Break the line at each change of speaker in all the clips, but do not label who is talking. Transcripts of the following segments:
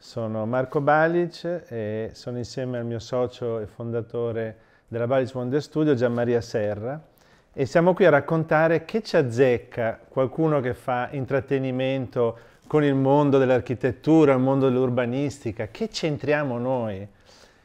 Sono Marco Balic e sono insieme al mio socio e fondatore della Balic Wonder Studio, Gianmaria Serra, e siamo qui a raccontare che ci azzecca qualcuno che fa intrattenimento con il mondo dell'architettura, il mondo dell'urbanistica, che c'entriamo noi?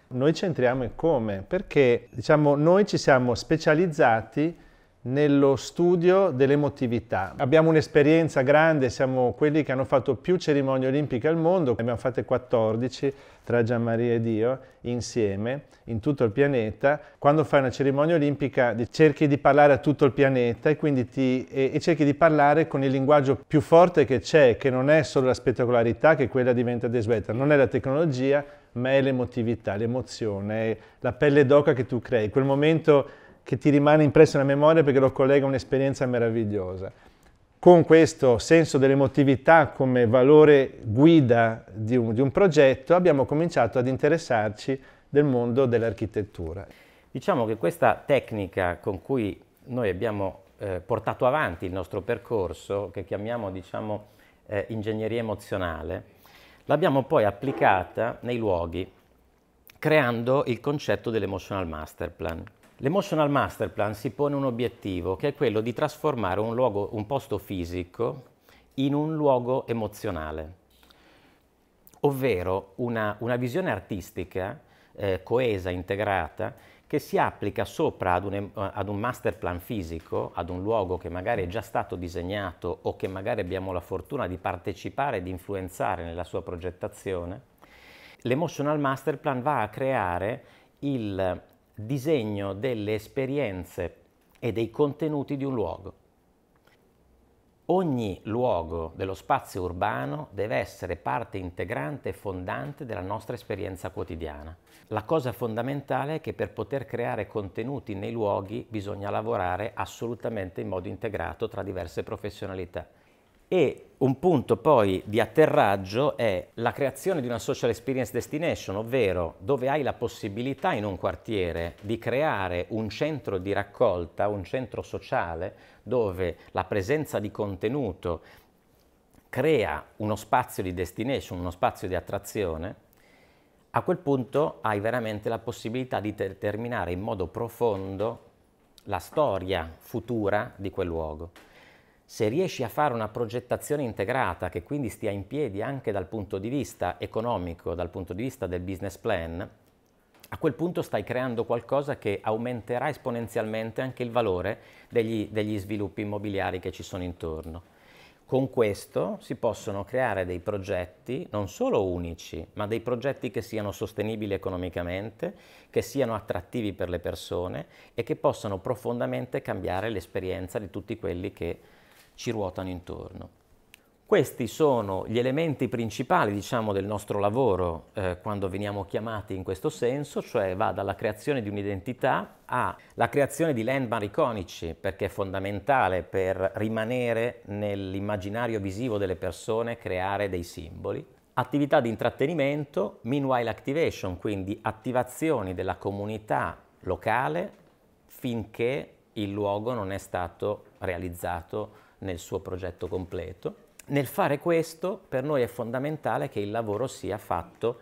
Noi c'entriamo e come? Perché diciamo, noi ci siamo specializzati nello studio dell'emotività. Abbiamo un'esperienza grande, siamo quelli che hanno fatto più cerimonie olimpiche al mondo, ne abbiamo fatte 14 tra Gian Maria ed io insieme in tutto il pianeta. Quando fai una cerimonia olimpica cerchi di parlare a tutto il pianeta e quindi ti, e, e cerchi di parlare con il linguaggio più forte che c'è, che non è solo la spettacolarità, che quella diventa desueta, non è la tecnologia, ma è l'emotività, l'emozione, è la pelle d'oca che tu crei, quel momento che ti rimane impresso nella memoria perché lo collega a un'esperienza meravigliosa. Con questo senso dell'emotività come valore guida di un, di un progetto abbiamo cominciato ad interessarci del
mondo dell'architettura. Diciamo che questa tecnica con cui noi abbiamo eh, portato avanti il nostro percorso, che chiamiamo diciamo, eh, ingegneria emozionale, l'abbiamo poi applicata nei luoghi, creando il concetto dell'emotional master plan, L'Emotional Masterplan si pone un obiettivo che è quello di trasformare un, luogo, un posto fisico in un luogo emozionale, ovvero una, una visione artistica eh, coesa, integrata, che si applica sopra ad un, ad un master plan fisico, ad un luogo che magari è già stato disegnato o che magari abbiamo la fortuna di partecipare e di influenzare nella sua progettazione, l'Emotional Master Plan va a creare il disegno delle esperienze e dei contenuti di un luogo. Ogni luogo dello spazio urbano deve essere parte integrante e fondante della nostra esperienza quotidiana. La cosa fondamentale è che per poter creare contenuti nei luoghi bisogna lavorare assolutamente in modo integrato tra diverse professionalità. E un punto poi di atterraggio è la creazione di una social experience destination, ovvero dove hai la possibilità in un quartiere di creare un centro di raccolta, un centro sociale, dove la presenza di contenuto crea uno spazio di destination, uno spazio di attrazione, a quel punto hai veramente la possibilità di determinare in modo profondo la storia futura di quel luogo se riesci a fare una progettazione integrata che quindi stia in piedi anche dal punto di vista economico, dal punto di vista del business plan, a quel punto stai creando qualcosa che aumenterà esponenzialmente anche il valore degli, degli sviluppi immobiliari che ci sono intorno. Con questo si possono creare dei progetti non solo unici, ma dei progetti che siano sostenibili economicamente, che siano attrattivi per le persone e che possano profondamente cambiare l'esperienza di tutti quelli che ci ruotano intorno. Questi sono gli elementi principali diciamo, del nostro lavoro eh, quando veniamo chiamati in questo senso, cioè va dalla creazione di un'identità alla creazione di landmark iconici, perché è fondamentale per rimanere nell'immaginario visivo delle persone, creare dei simboli. Attività di intrattenimento, meanwhile activation, quindi attivazioni della comunità locale finché il luogo non è stato realizzato nel suo progetto completo. Nel fare questo per noi è fondamentale che il lavoro sia fatto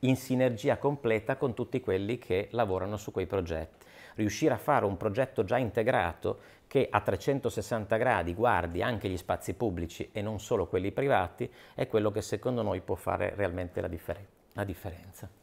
in sinergia completa con tutti quelli che lavorano su quei progetti. Riuscire a fare un progetto già integrato che a 360 gradi guardi anche gli spazi pubblici e non solo quelli privati è quello che secondo noi può fare realmente la, differen la differenza.